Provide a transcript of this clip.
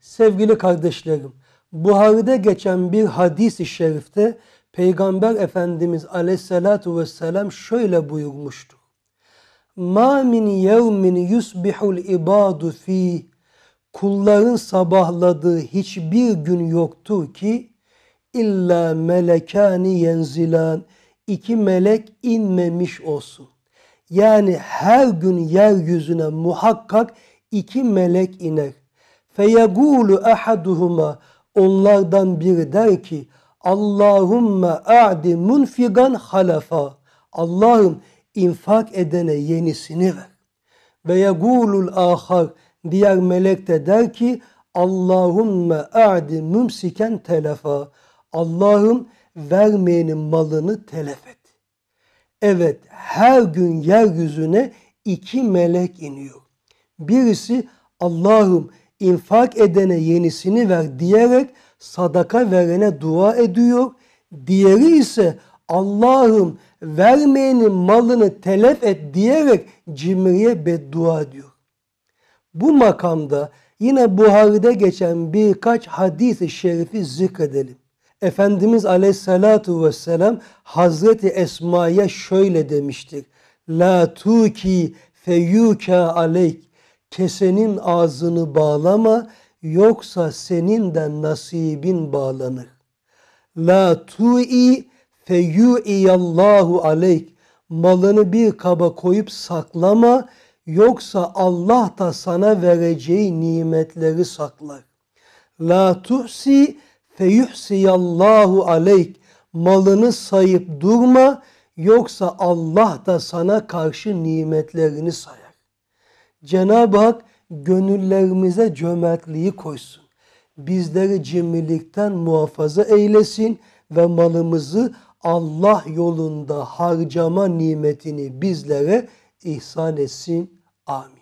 Sevgili kardeşlerim, Buhari'de geçen bir hadis-i şerifte Peygamber Efendimiz aleyhissalatu vesselam şöyle buyurmuştur. Ma min yevmin yusbihul ibadu fi kulların sabahladığı hiçbir gün yoktu ki illa melekani yenzilan iki melek inmemiş olsun. Yani her gün yeryüzüne muhakkak iki melek iner feyegulu ahaduhuma onlardan biri der ki Allahümme a'di munfigan halafa Allah'ım infak edene yenisini ver. Ve yegulul ahar diğer melek de der ki Allahumma a'di mümsiken telefa Allah'ım vermeyenin malını telef et. Evet her gün yeryüzüne iki melek iniyor. Birisi Allah'ım infak edene yenisini ver diyerek sadaka verene dua ediyor. Diğeri ise Allah'ım vermeyenin malını telef et diyerek cimriye beddua diyor. Bu makamda yine Buhari'de geçen birkaç hadis-i şerifi zikredelim. Efendimiz aleyhissalatu vesselam Hazreti Esma'ya şöyle demiştir. La tuki feyuka aleyk kesenin ağzını bağlama yoksa senin de nasibin bağlanır. La tu'i feyu'iyallahu aleyk. Malını bir kaba koyup saklama yoksa Allah da sana vereceği nimetleri saklar. La tuhsi feyuhsiyallahu aleyk. Malını sayıp durma yoksa Allah da sana karşı nimetlerini sayar. Cenab-ı Hak gönüllerimize cömertliği koysun. Bizleri cimrilikten muhafaza eylesin ve malımızı Allah yolunda harcama nimetini bizlere ihsan etsin. Amin.